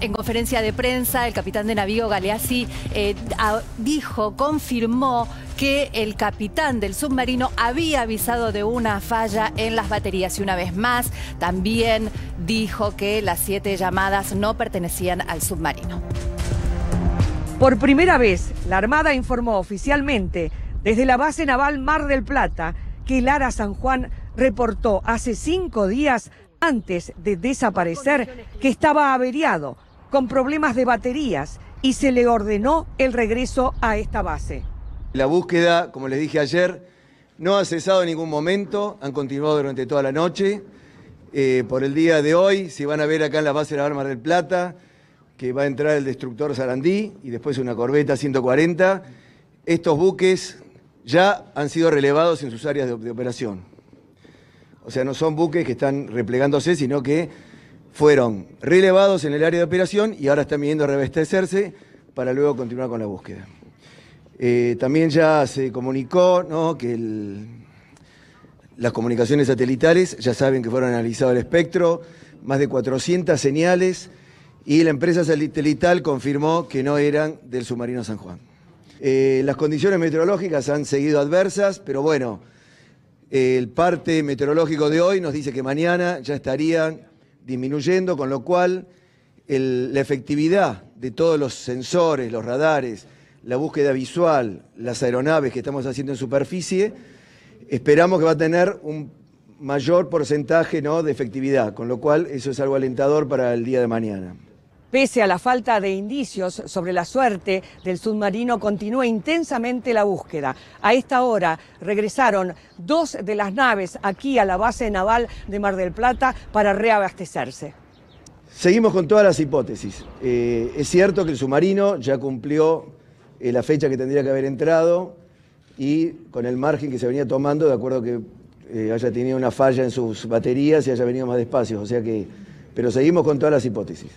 En conferencia de prensa, el capitán de navío Galeazzi eh, dijo, confirmó que el capitán del submarino había avisado de una falla en las baterías y una vez más también dijo que las siete llamadas no pertenecían al submarino. Por primera vez, la Armada informó oficialmente desde la base naval Mar del Plata que Lara San Juan reportó hace cinco días antes de desaparecer que estaba averiado, con problemas de baterías, y se le ordenó el regreso a esta base. La búsqueda, como les dije ayer, no ha cesado en ningún momento, han continuado durante toda la noche. Eh, por el día de hoy, si van a ver acá en la base de la Arma del Plata, que va a entrar el destructor Sarandí y después una corbeta 140, estos buques ya han sido relevados en sus áreas de operación. O sea, no son buques que están replegándose, sino que fueron relevados en el área de operación y ahora están viniendo a reabastecerse para luego continuar con la búsqueda. Eh, también ya se comunicó que las comunicaciones satelitales ya saben que fueron analizados el espectro, más de 400 señales y la empresa satelital confirmó que no eran del submarino San Juan. Eh, las condiciones meteorológicas han seguido adversas, pero bueno, el parte meteorológico de hoy nos dice que mañana ya estarían disminuyendo, con lo cual la efectividad de todos los sensores, los radares, la búsqueda visual, las aeronaves que estamos haciendo en superficie, esperamos que va a tener un mayor porcentaje de efectividad, con lo cual eso es algo alentador para el día de mañana. Pese a la falta de indicios sobre la suerte del submarino, continúa intensamente la búsqueda. A esta hora regresaron dos de las naves aquí a la base naval de Mar del Plata para reabastecerse. Seguimos con todas las hipótesis. Eh, es cierto que el submarino ya cumplió eh, la fecha que tendría que haber entrado y con el margen que se venía tomando, de acuerdo que eh, haya tenido una falla en sus baterías y haya venido más despacio. O sea que, pero seguimos con todas las hipótesis.